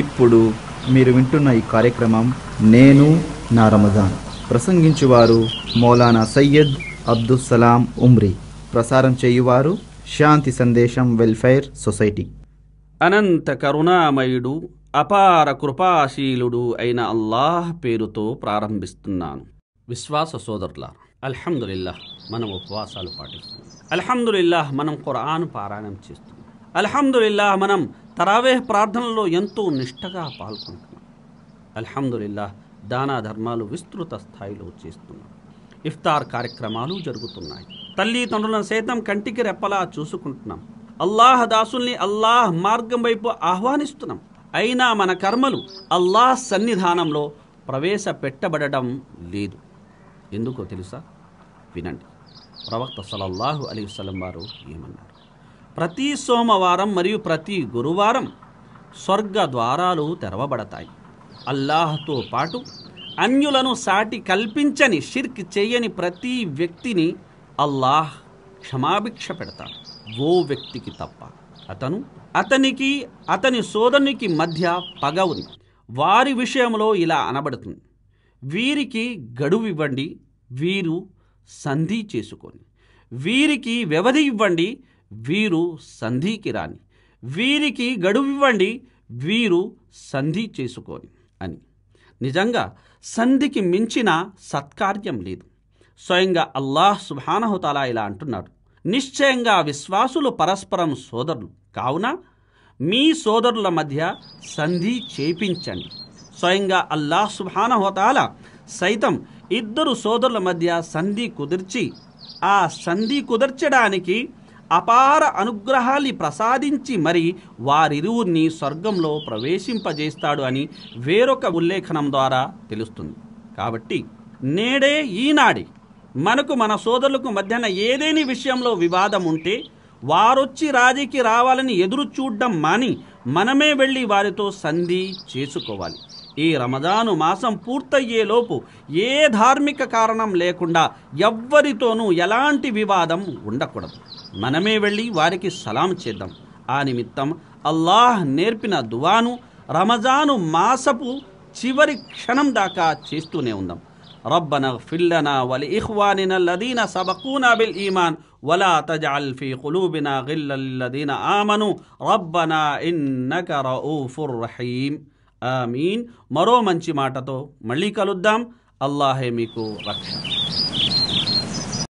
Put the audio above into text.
ఇప్పుడు మీరు వింటున్న ఈ కార్యక్రమం నేను నా రమజాన్ ప్రసంగించువారు మౌలానా సయ్యద్ అబ్దుస్సలాం ఉమ్రీ ప్రసారం చేయువారు శాంతి సందేశం వెల్ఫేర్ సొసైటీ అనంత కరుణామయుడు అపార కృపాశీలుడు అయిన అల్లాహ్ పేరుతో ప్రారంభిస్తున్నాను విశ్వాస సోదరుల అల్హమ్దుల్లాహ్ మనం ఉపవాసాలు పాటిస్తున్నాం అల్హమ్దుల్లాహ్ మనం ఖురాన్ పారాయణం చేస్తున్నాం అల్హమ్దుల్లా మనం తరావేహ్ ప్రార్థనలో ఎంతో నిష్టగా పాల్గొంటున్నాం అల్హమ్దుల్లా దానా ధర్మాలు విస్తృత స్థాయిలో చేస్తున్నాం ఇఫ్తార్ కార్యక్రమాలు జరుగుతున్నాయి తల్లిదండ్రులను సైతం కంటికి రెప్పలా చూసుకుంటున్నాం అల్లాహ్ దాసుల్ని అల్లాహ్ మార్గం వైపు ఆహ్వానిస్తున్నాం అయినా మన కర్మలు అల్లాహ్ సన్నిధానంలో ప్రవేశపెట్టబడడం లేదు ఎందుకో తెలుసా వినండి ప్రవక్త సలల్లాహు అలీ వసలం వారు ఏమన్నారు ప్రతి సోమవారం మరియు ప్రతి గురువారం స్వర్గ ద్వారాలు తెరవబడతాయి అల్లాహ్తో పాటు అన్యులను సాటి కల్పించని షిర్క్ చేయని ప్రతి వ్యక్తిని అల్లాహ్ క్షమాభిక్ష పెడతాడు ఓ వ్యక్తికి తప్ప అతను అతనికి అతని సోదరునికి మధ్య పగ ఉంది వారి విషయంలో ఇలా అనబడుతుంది వీరికి గడువు ఇవ్వండి వీరు సంధి చేసుకొని వీరికి వ్యవధి ఇవ్వండి వీరు సంధికి రాని వీరికి గడువివ్వండి వీరు సంధి చేసుకోని అని నిజంగా సంధికి మించిన సత్కార్యం లేదు స్వయంగా అల్లాహ్ సుభానహుతాలా ఇలా అంటున్నాడు నిశ్చయంగా విశ్వాసులు పరస్పరం సోదరులు కావున మీ సోదరుల మధ్య సంధి చేపించండి స్వయంగా అల్లాహ్ సుభానహోతాల సైతం ఇద్దరు సోదరుల మధ్య సంధి కుదిర్చి ఆ సంధి కుదర్చడానికి అపార అనుగ్రహాల్ని ప్రసాదించి మరి వారిరువురిని స్వర్గంలో ప్రవేశింపజేస్తాడు అని వేరొక ఉల్లేఖనం ద్వారా తెలుస్తుంది కాబట్టి నేడే ఈనాడే మనకు మన సోదరులకు మధ్యన ఏదేని విషయంలో వివాదం ఉంటే వారొచ్చి రాజీకి రావాలని ఎదురు చూడ్డం మాని మనమే వెళ్ళి వారితో సంధి చేసుకోవాలి ఈ రమజాను మాసం పూర్తయ్యేలోపు ఏ ధార్మిక కారణం లేకుండా ఎవ్వరితోనూ ఎలాంటి వివాదం ఉండకూడదు మనమే వెళ్ళి వారికి సలాం చేద్దాం ఆ నిమిత్తం అల్లాహ్ నేర్పిన దువాను రమజాను మాసపు చివరి క్షణం దాకా చేస్తూనే ఉందాం ربنا اغفر لنا ولإخواننا الذين سبقونا بالإيمان ولا تجعل في قلوبنا غلا للذين آمنوا ربنا إنك رؤوف رحيم ఆమీన్ మరో మంచి మాటతో మళ్ళీ కలుద్దాం అల్లాహే మీకు రక్షణ